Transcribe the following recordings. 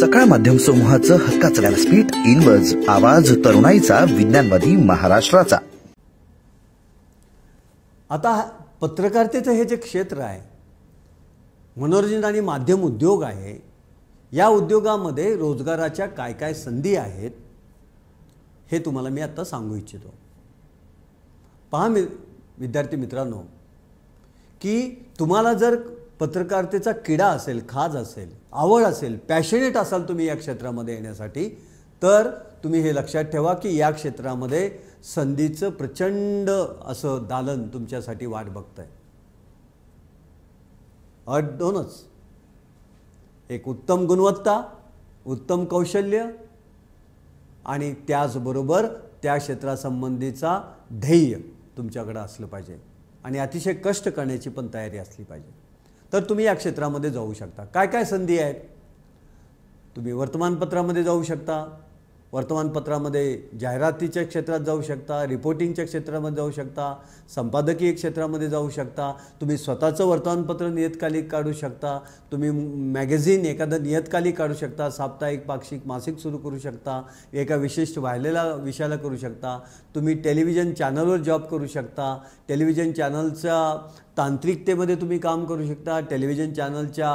सकाळ माध्यम समूहाचं हक्काचं व्यासपीठ इनवर्ज आवाज तरुणाईचा विज्ञानवादी महाराष्ट्राचा आता पत्रकारितेचं हे जे क्षेत्र आहे मनोरंजन आणि माध्यम उद्योग आहे या उद्योगामध्ये रोजगाराच्या काय काय संधी आहेत हे तुम्हाला मी आत्ता सांगू इच्छितो पहा मी विद्यार्थी मित्रांनो की तुम्हाला जर पत्रकारितेचा किडा असेल खाज असेल आवड असेल पॅशनेट असाल तुम्ही या क्षेत्रामध्ये येण्यासाठी तर तुम्ही हे लक्षात ठेवा की या क्षेत्रामध्ये संधीचं प्रचंड असं दालन तुमच्यासाठी वाट बघत आहे अट दोनच एक उत्तम गुणवत्ता उत्तम कौशल्य आणि त्याचबरोबर त्या क्षेत्रासंबंधीचा ध्येय तुमच्याकडं असलं पाहिजे आणि अतिशय कष्ट करण्याची पण तयारी असली पाहिजे तर तुम्ही या क्षेत्रामध्ये जाऊ शकता काय काय संधी आहेत तुम्ही वर्तमानपत्रामध्ये जाऊ शकता वर्तमानपत्रामध्ये जाहिरातीच्या क्षेत्रात जाऊ शकता रिपोर्टिंगच्या क्षेत्रामध्ये जाऊ शकता संपादकीय क्षेत्रामध्ये जाऊ शकता तुम्ही स्वतःचं वर्तमानपत्र नियतकालिक काढू शकता तुम्ही मॅगझिन एखादं नियतकालिक काढू शकता साप्ताहिक पाक्षिक मासिक सुरू करू शकता एका विशिष्ट वाहिलेल्या विषयाला करू शकता तुम्ही टेलिव्हिजन चॅनलवर जॉब करू शकता टेलिव्हिजन चॅनलच्या तांत्रिकतेमध्ये तुम्ही काम करू शकता टेलिव्हिजन चॅनलच्या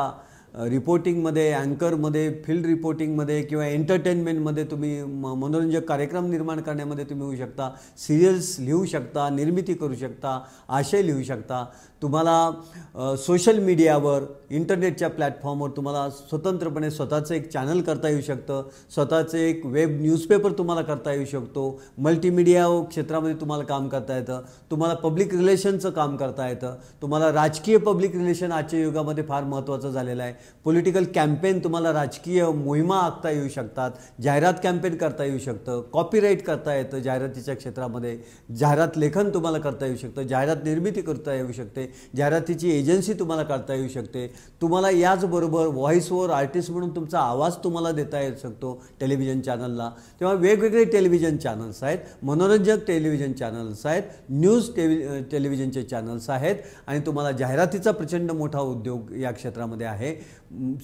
रिपोर्टिंगमध्ये अँकरमध्ये फील्ड रिपोर्टिंगमध्ये किंवा एंटरटेनमेंटमध्ये तुम्ही म मनोरंजक कार्यक्रम निर्माण करण्यामध्ये तुम्ही होऊ शकता सिरियल्स लिहू शकता निर्मिती करू शकता आशय लिहू शकता तुम्हाला सोशल मीडियावर इंटरनेटच्या प्लॅटफॉर्मवर तुम्हाला स्वतंत्रपणे स्वतःचं एक चॅनल करता येऊ शकतं स्वतःचं एक वेब न्यूजपेपर तुम्हाला करता येऊ शकतो मल्टीमिडिया क्षेत्रामध्ये तुम्हाला काम करता येतं तुम्हाला पब्लिक रिलेशनचं काम करता येतं तुम्हाला राजकीय पब्लिक रिलेशन आजच्या युगामध्ये फार महत्त्वाचं झालेलं आहे पॉलिटिकल कॅम्पेन तुम्हाला राजकीय मोहिमा आखता येऊ शकतात जाहिरात कॅम्पेन करता येऊ शकतं कॉपीराईट करता येतं जाहिरातीच्या क्षेत्रामध्ये जाहिरात लेखन तुम्हाला करता येऊ शकतं जाहिरात निर्मिती करता येऊ शकते जाहिरातीची एजन्सी तुम्हाला करता येऊ शकते तुम्हाला याचबरोबर ओवर आर्टिस्ट म्हणून तुमचा आवाज तुम्हाला देता येऊ शकतो टेलिव्हिजन चॅनलला तेव्हा वेगवेगळे टेलिव्हिजन चॅनल्स आहेत मनोरंजक टेलिव्हिजन चॅनल्स आहेत न्यूज टेलिव्हिजनचे चॅनल्स आहेत आणि तुम्हाला जाहिरातीचा प्रचंड मोठा उद्योग या क्षेत्रामध्ये आहे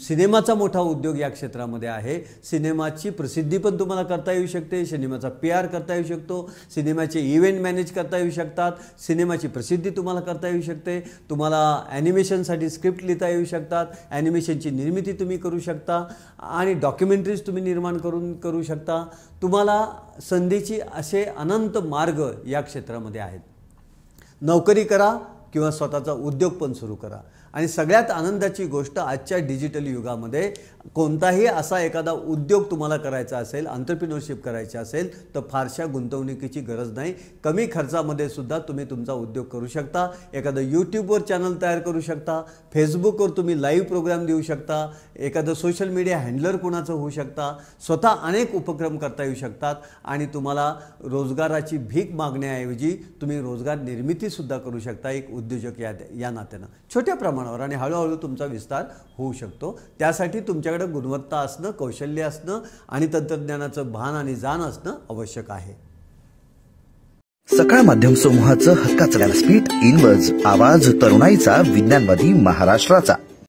सिनेमाचा मोठा उद्योग या क्षेत्रामध्ये आहे सिनेमाची प्रसिद्धी पण तुम्हाला करता येऊ शकते सिनेमाचा पी आर करता येऊ शकतो सिनेमाचे इव्हेंट मॅनेज करता येऊ शकतात सिनेमाची प्रसिद्धी तुम्हाला करता येऊ शकते तुम्हाला ॲनिमेशनसाठी स्क्रिप्ट लिहिता येऊ शकतात ॲनिमेशनची निर्मिती तुम्ही करू शकता आणि डॉक्युमेंटरीज तुम्ही निर्माण करून करू शकता तुम्हाला संधीची असे अनंत मार्ग या क्षेत्रामध्ये आहेत नोकरी करा किंवा स्वतःचा उद्योग पण सुरू करा आणि सगळ्यात आनंदाची गोष्ट आजच्या डिजिटल युगामध्ये कोणताही असा एखादा उद्योग तुम्हाला करायचा असेल आंतरप्रिनरशिप करायची असेल तर फारशा गुंतवणुकीची गरज नाही कमी खर्चामध्ये सुद्धा तुम्ही तुमचा उद्योग करू शकता एखादं यूट्यूबवर चॅनल तयार करू शकता फेसबुकवर तुम्ही लाईव्ह प्रोग्राम देऊ शकता एखादं सोशल मीडिया हँडलर कोणाचं होऊ शकता स्वतः अनेक उपक्रम करता येऊ शकतात आणि तुम्हाला रोजगाराची भीक मागण्याऐवजी तुम्ही रोजगार निर्मितीसुद्धा करू शकता एक उद्योजक या या नात्यानं छोट्या प्रमाणावर आणि हळूहळू तुमचा विस्तार होऊ शकतो त्यासाठी तुमच्या त्यांच्याकडे गुणवत्ता असणं कौशल्य असणं आणि तंत्रज्ञानाचं भान आणि जाण असणं आवश्यक आहे सकाळ माध्यम समूहाचं हक्काचं व्यासपीठ इनवर्ज आवाज तरुणाईचा विज्ञानवादी महाराष्ट्राचा